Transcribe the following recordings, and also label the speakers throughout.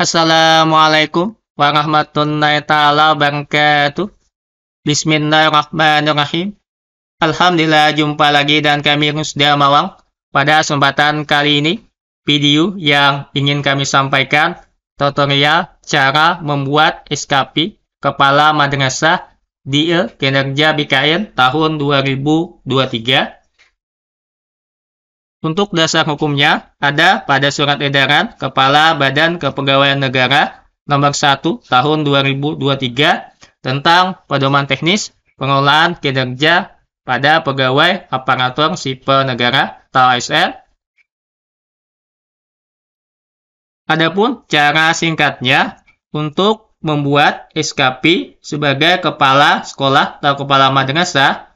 Speaker 1: Assalamualaikum warahmatullahi taala wabarakatuh. Bismillahirrahmanirrahim. Alhamdulillah jumpa lagi dan kami Rusda Mawang. Pada kesempatan kali ini, video yang ingin kami sampaikan tutorial cara membuat SKP Kepala Madrasah di Kinerja BKN tahun 2023 untuk dasar hukumnya ada pada Surat Edaran Kepala Badan Kepegawaian Negara Nomor 1 Tahun 2023 tentang pedoman teknis pengelolaan kinerja pada pegawai aparatur sipil negara atau ASN. Adapun cara singkatnya untuk membuat SKP sebagai kepala sekolah atau kepala madrasah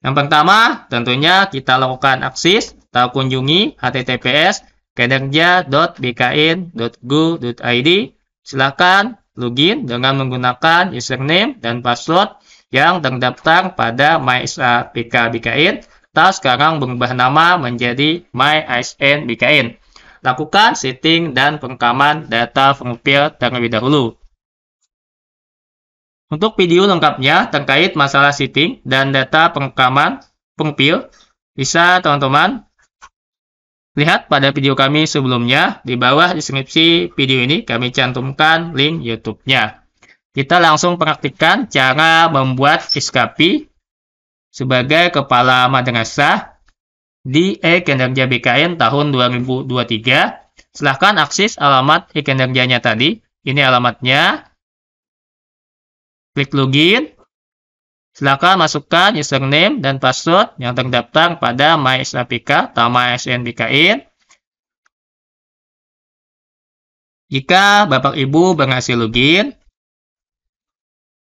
Speaker 1: yang pertama, tentunya kita lakukan akses atau kunjungi https kinerja.bkn.go.id. Silakan login dengan menggunakan username dan password yang terdaftar pada MySA BKN atau sekarang berubah nama menjadi MySN BKN. Lakukan setting dan pengkaman data profil terlebih dahulu. Untuk video lengkapnya terkait masalah seating dan data pengekaman pengpil, bisa teman-teman lihat pada video kami sebelumnya. Di bawah deskripsi video ini kami cantumkan link YouTube-nya. Kita langsung praktikkan cara membuat iskapi sebagai kepala madrasah di e-kinerja BKN tahun 2023. Silahkan akses alamat e-kinerjanya tadi. Ini alamatnya Klik login. Silakan masukkan username dan password yang terdaftar pada MySNBk atau MySNBKIN. Jika Bapak Ibu berhasil login,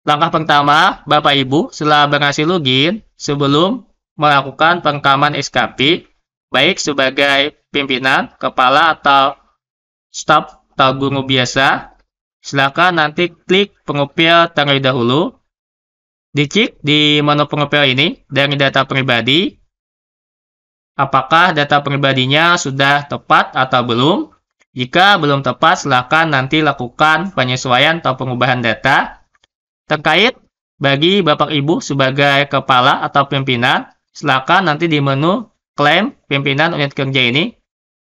Speaker 1: langkah pertama Bapak Ibu setelah berhasil login sebelum melakukan perekaman SKP, baik sebagai pimpinan, kepala atau staf atau guru biasa, silakan nanti klik pengupil terlebih dahulu. Dicek di menu pengupil ini dari data pribadi, apakah data pribadinya sudah tepat atau belum. Jika belum tepat, silakan nanti lakukan penyesuaian atau pengubahan data. Terkait bagi Bapak Ibu sebagai kepala atau pimpinan, silakan nanti di menu klaim pimpinan unit kerja ini,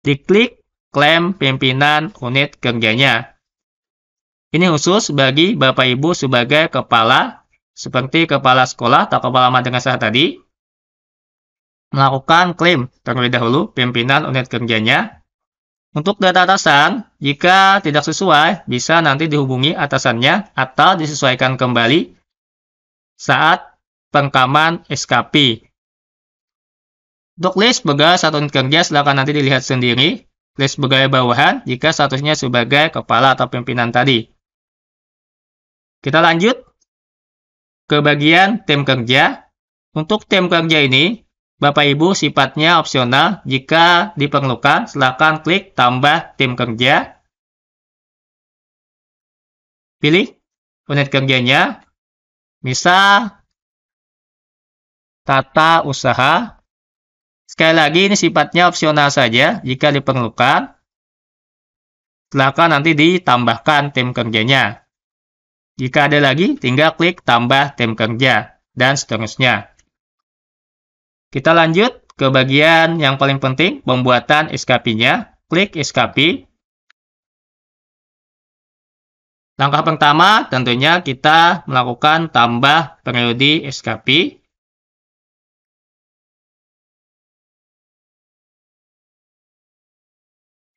Speaker 1: diklik klaim pimpinan unit kerjanya. Ini khusus bagi Bapak Ibu sebagai kepala, seperti kepala sekolah atau kepala madrasah tadi, melakukan klaim terlebih dahulu pimpinan unit kerjanya. Untuk data atasan, jika tidak sesuai, bisa nanti dihubungi atasannya atau disesuaikan kembali saat pengkaman SKP. Untuk list pegawai satu unit kerja, silakan nanti dilihat sendiri. List pegawai bawahan jika statusnya sebagai kepala atau pimpinan tadi. Kita lanjut ke bagian tim kerja. Untuk tim kerja ini, Bapak Ibu sifatnya opsional. Jika diperlukan, silakan klik tambah tim kerja. Pilih unit kerjanya. Misal, tata usaha. Sekali lagi, ini sifatnya opsional saja. Jika diperlukan, silakan nanti ditambahkan tim kerjanya. Jika ada lagi, tinggal klik tambah tim kerja, dan seterusnya. Kita lanjut ke bagian yang paling penting, pembuatan SKP-nya. Klik SKP. Langkah pertama, tentunya kita melakukan tambah periode SKP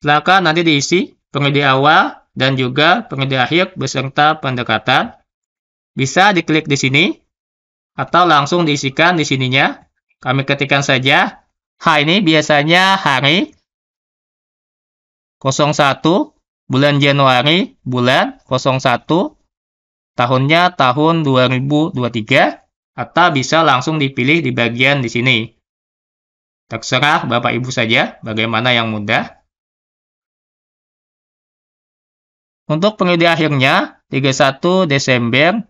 Speaker 1: Silakan nanti diisi periode awal dan juga pengedar akhir beserta pendekatan. Bisa diklik di sini atau langsung diisikan di sininya. Kami ketikkan saja. H ini biasanya hari 01 bulan Januari bulan 01 tahunnya tahun 2023 atau bisa langsung dipilih di bagian di sini. Terserah Bapak Ibu saja bagaimana yang mudah.
Speaker 2: Untuk periode akhirnya
Speaker 1: 31 Desember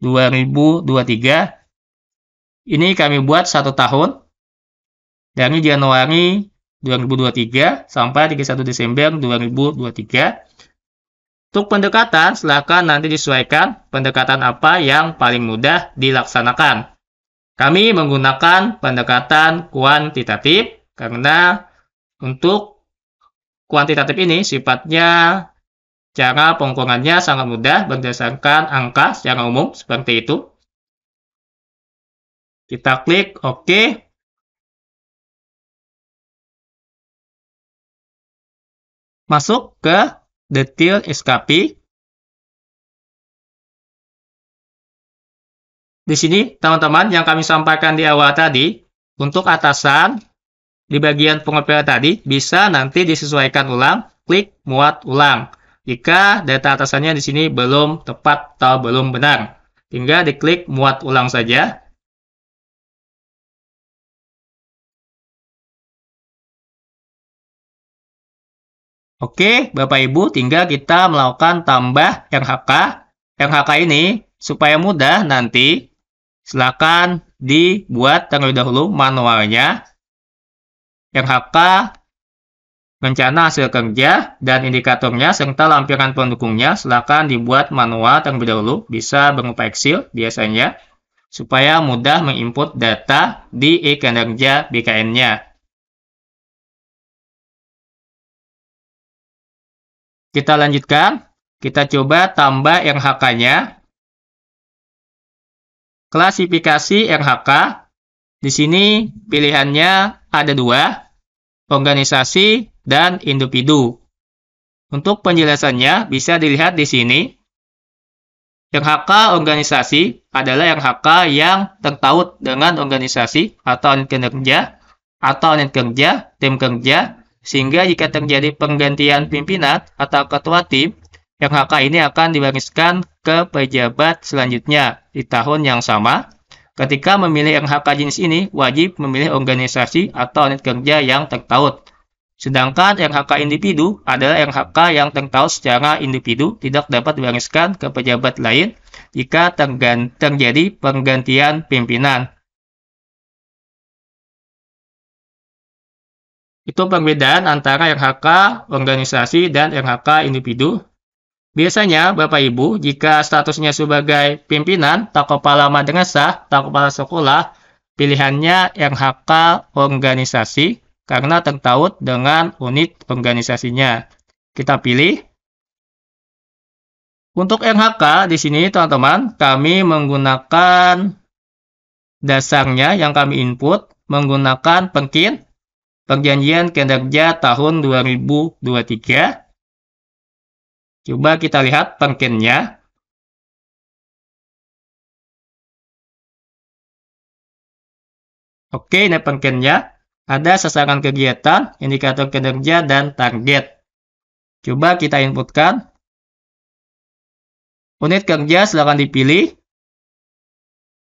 Speaker 1: 2023 ini kami buat satu tahun dari Januari 2023 sampai 31 Desember 2023. Untuk pendekatan, silakan nanti disesuaikan pendekatan apa yang paling mudah dilaksanakan. Kami menggunakan pendekatan kuantitatif karena untuk kuantitatif ini sifatnya Cara pengukurannya sangat mudah berdasarkan angka secara umum seperti itu. Kita
Speaker 2: klik OK. Masuk ke detail SKP. Di sini, teman-teman, yang kami sampaikan
Speaker 1: di awal tadi, untuk atasan, di bagian pengepel tadi, bisa nanti disesuaikan ulang, klik muat ulang jika data atasannya di sini belum tepat atau belum benar. Tinggal diklik muat ulang saja. Oke, Bapak Ibu, tinggal kita melakukan tambah RHK. RHK ini supaya mudah nanti silakan dibuat terlebih dahulu manualnya. RHK rencana hasil kerja dan indikatornya serta lampiran pendukungnya silakan dibuat manual terlebih dahulu bisa berupa Excel biasanya supaya mudah menginput data di e-kinerja BKN-nya.
Speaker 2: Kita lanjutkan, kita coba tambah
Speaker 1: RHK-nya. Klasifikasi RHK, di sini pilihannya ada dua, organisasi, dan individu. Untuk penjelasannya bisa dilihat di sini. Yang HK organisasi adalah yang HK yang tertaut dengan organisasi atau unit kerja atau unit kerja, tim kerja, sehingga jika terjadi penggantian pimpinan atau ketua tim, yang HK ini akan diwariskan ke pejabat selanjutnya di tahun yang sama Ketika memilih RHK jenis ini, wajib memilih organisasi atau unit kerja yang tertaut. Sedangkan RHK individu adalah RHK yang tertaut secara individu, tidak dapat diwariskan ke pejabat lain jika terjadi penggantian pimpinan.
Speaker 2: Itu perbedaan antara
Speaker 1: RHK organisasi dan RHK individu. Biasanya, Bapak Ibu, jika statusnya sebagai pimpinan, tak kepala madrasah, tak kepala sekolah, pilihannya yang hakal organisasi karena tertaut dengan unit organisasinya. Kita pilih. Untuk NHK di sini teman-teman, kami menggunakan dasarnya yang kami input menggunakan pengkin perjanjian kinerja tahun 2023 Coba kita lihat pumpkinnya. Oke, ini pumpkinnya. Ada sasaran kegiatan, indikator kinerja, dan target. Coba kita inputkan. Unit kerja silakan dipilih.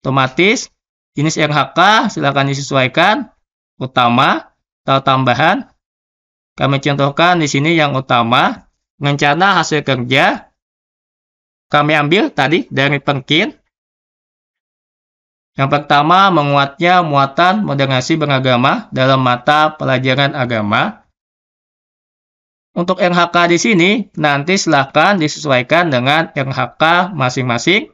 Speaker 1: Otomatis. Jenis RHK silakan disesuaikan. Utama atau tambahan. Kami contohkan di sini yang utama rencana hasil kerja kami ambil tadi dari Pengkin. Yang pertama, menguatnya muatan moderasi beragama dalam mata pelajaran agama. Untuk RHK di sini, nanti silahkan disesuaikan dengan RHK masing-masing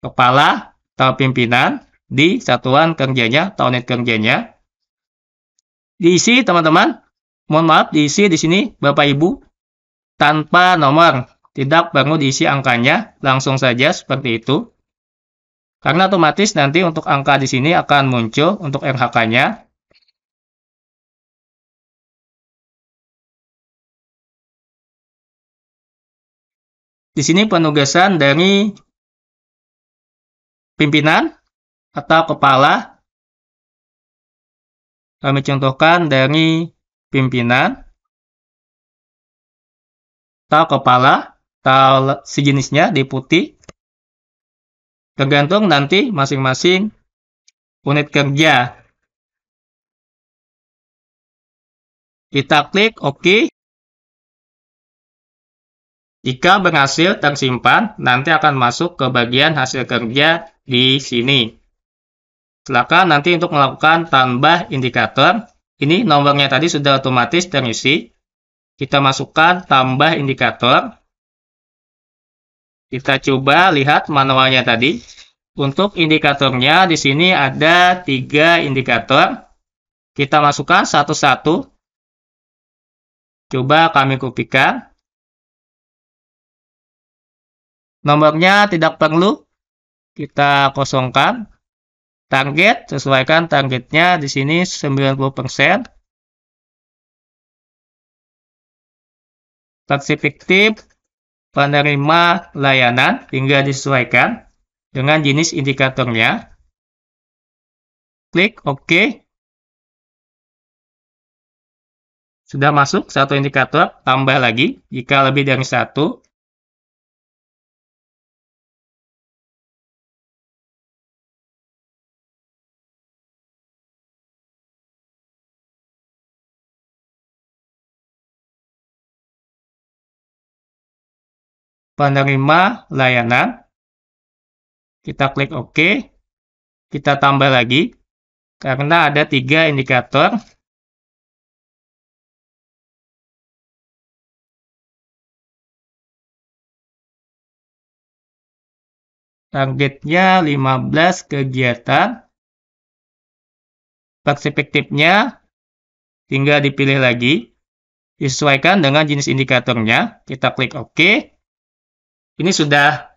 Speaker 1: kepala atau pimpinan di satuan kerjanya atau unit kerjanya. Diisi, teman-teman. Mohon maaf, diisi di sini, Bapak-Ibu, tanpa nomor. Tidak perlu diisi angkanya, langsung saja seperti itu. Karena otomatis nanti untuk angka di sini akan muncul untuk RHK-nya.
Speaker 2: Di sini penugasan dari pimpinan atau kepala. Kami contohkan dari pimpinan tau kepala, atau sejenisnya di putih. Tergantung nanti masing-masing unit kerja. Kita klik OK. Jika berhasil tersimpan,
Speaker 1: nanti akan masuk ke bagian hasil kerja di sini. Silakan nanti untuk melakukan tambah indikator. Ini nomornya tadi sudah otomatis terisi. Kita masukkan tambah indikator. Kita coba lihat manualnya tadi. Untuk indikatornya di sini ada tiga indikator. Kita masukkan satu-satu.
Speaker 2: Coba kami kopikan.
Speaker 1: Nomornya tidak perlu. Kita kosongkan. Target, sesuaikan targetnya di sini 90%. taksi fiktif penerima layanan hingga disesuaikan dengan jenis indikatornya.
Speaker 2: Klik OK. Sudah masuk satu indikator, tambah lagi jika lebih dari satu. penerima layanan. Kita klik OK. Kita tambah lagi karena ada tiga indikator. Targetnya 15 kegiatan. Perspektifnya tinggal dipilih lagi.
Speaker 1: Disesuaikan dengan jenis indikatornya. Kita klik OK ini sudah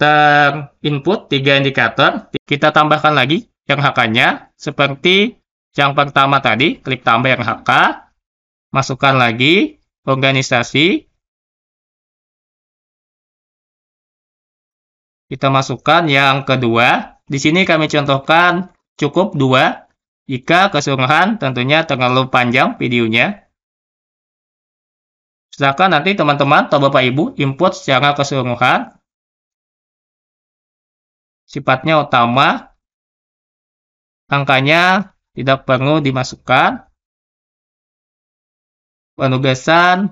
Speaker 1: terinput tiga indikator. Kita tambahkan lagi yang HK-nya seperti yang pertama tadi, klik tambah yang HK, masukkan lagi organisasi. Kita masukkan yang kedua. Di sini kami contohkan cukup dua jika keseluruhan tentunya terlalu panjang videonya Silakan nanti teman-teman atau Bapak Ibu input secara keseluruhan.
Speaker 2: Sifatnya utama. Angkanya tidak perlu dimasukkan. Penugasan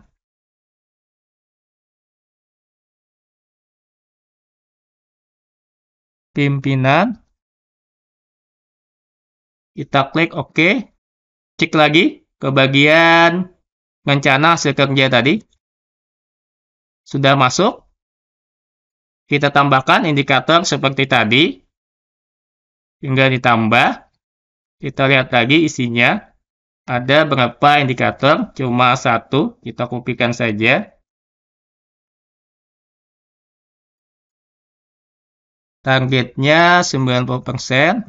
Speaker 2: pimpinan. Kita klik OK. Cek lagi ke bagian rencana hasil kerja tadi. Sudah masuk.
Speaker 1: Kita tambahkan indikator seperti tadi. hingga ditambah. Kita lihat lagi isinya. Ada berapa indikator? Cuma satu. Kita kopikan saja.
Speaker 2: Targetnya 90%.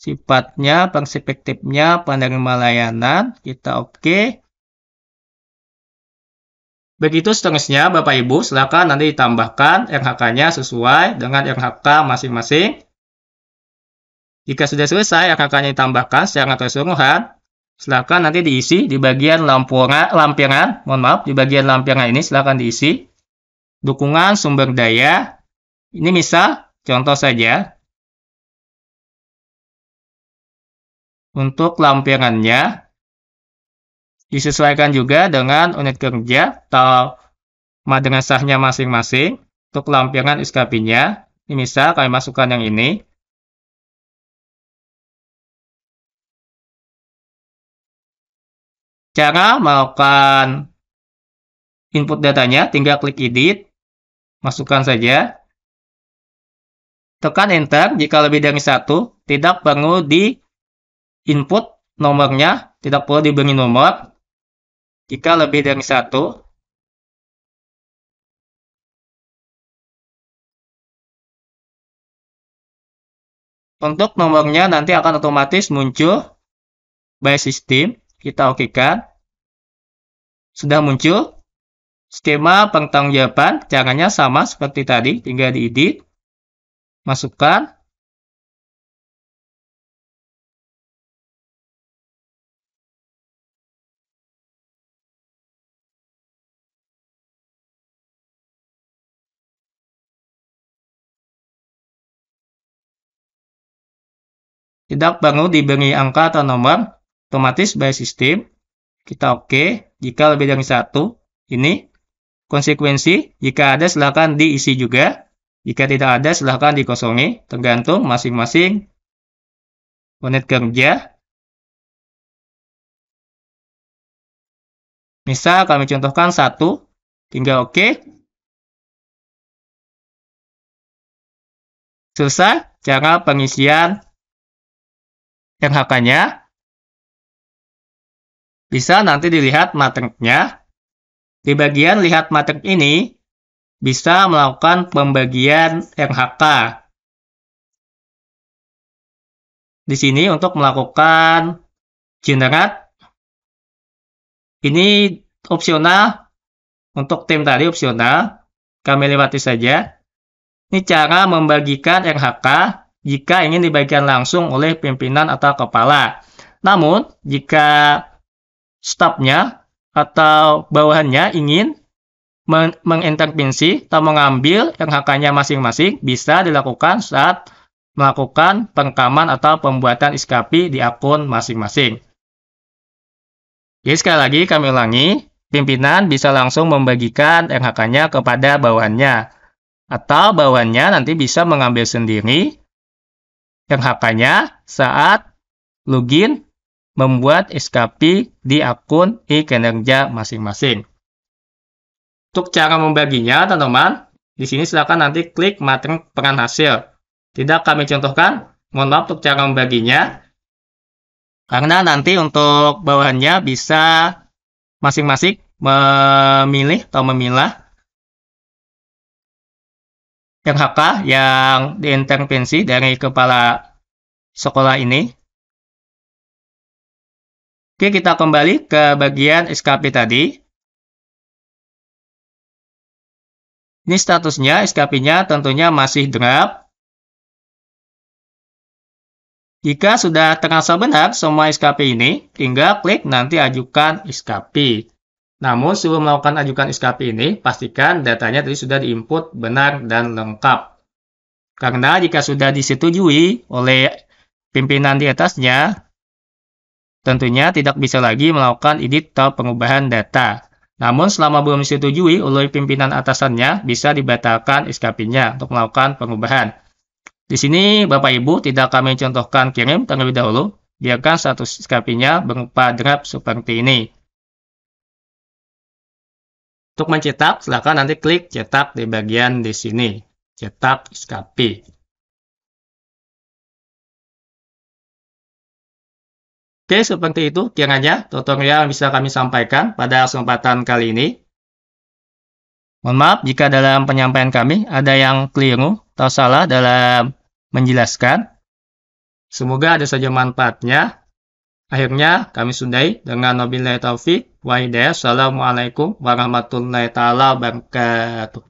Speaker 2: sifatnya, perspektifnya,
Speaker 1: penerima melayanan kita oke. Okay. Begitu seterusnya, Bapak Ibu, silakan nanti ditambahkan RHK-nya sesuai dengan RHK masing-masing. Jika sudah selesai RHK-nya ditambahkan secara keseluruhan, silakan nanti diisi di bagian lampiran, mohon maaf, di bagian lampiran ini silakan diisi dukungan sumber daya. Ini misal
Speaker 2: contoh saja, Untuk
Speaker 1: lampirannya, disesuaikan juga dengan unit kerja atau madrasahnya masing-masing. Untuk lampiran SKP-nya, ini bisa
Speaker 2: kami masukkan yang ini. Cara melakukan
Speaker 1: input datanya, tinggal klik edit, masukkan saja. Tekan Enter jika lebih dari satu, tidak perlu di input nomornya tidak perlu diberi nomor jika lebih dari satu
Speaker 2: untuk nomornya nanti akan otomatis muncul
Speaker 1: by system kita oke kan sudah muncul skema pertanggungjawaban caranya sama seperti tadi tinggal diedit
Speaker 2: masukkan
Speaker 1: Tidak perlu diberi angka atau nomor, otomatis by sistem. Kita oke, okay. jika lebih dari satu. Ini konsekuensi, jika ada silahkan diisi juga. Jika tidak ada silahkan dikosongi, tergantung masing-masing unit kerja.
Speaker 2: Misal kami contohkan satu, tinggal oke. Okay. Selesai cara pengisian RHK-nya.
Speaker 1: Bisa nanti dilihat matriknya. Di bagian lihat matrik ini, bisa melakukan pembagian RHK.
Speaker 2: Di sini untuk melakukan
Speaker 1: generate, ini opsional, untuk tim tadi opsional, kami lewati saja. Ini cara membagikan RHK jika ingin dibagikan langsung oleh pimpinan atau kepala. Namun, jika stafnya atau bawahannya ingin mengintervensi atau mengambil yang haknya masing-masing bisa dilakukan saat melakukan perekaman atau pembuatan iskapi di akun masing-masing. Jadi sekali lagi kami ulangi, pimpinan bisa langsung membagikan yang haknya kepada bawahannya atau bawahannya nanti bisa mengambil sendiri yang nya saat login membuat SKP di akun e-kinerja masing-masing. Untuk cara membaginya, teman-teman, di sini silakan nanti klik materi peran hasil. Tidak kami contohkan, mohon maaf untuk cara membaginya. Karena nanti untuk bawahannya bisa masing-masing memilih atau memilah PHK yang
Speaker 2: diintervensi dari kepala sekolah ini. Oke, kita kembali ke bagian SKP tadi. Ini statusnya, SKP-nya tentunya masih draft.
Speaker 1: Jika sudah terasa benar semua SKP ini, tinggal klik nanti ajukan SKP. Namun sebelum melakukan ajukan SKP ini, pastikan datanya tadi sudah diinput benar dan lengkap. Karena jika sudah disetujui oleh pimpinan di atasnya, tentunya tidak bisa lagi melakukan edit atau pengubahan data. Namun selama belum disetujui oleh pimpinan atasannya, bisa dibatalkan SKP-nya untuk melakukan pengubahan. Di sini Bapak Ibu tidak kami contohkan kirim terlebih dahulu, biarkan status SKP-nya berupa draft seperti ini. Untuk mencetak, silakan nanti klik cetak di bagian di sini. Cetak SKP. Oke, seperti itu kiranya tutorial yang bisa kami sampaikan pada kesempatan kali ini. Mohon maaf jika dalam penyampaian kami ada yang keliru atau salah dalam menjelaskan. Semoga ada saja manfaatnya Akhirnya kami sudahi dengan wabillahi taufik wa hidayah. Assalamualaikum warahmatullahi wabarakatuh.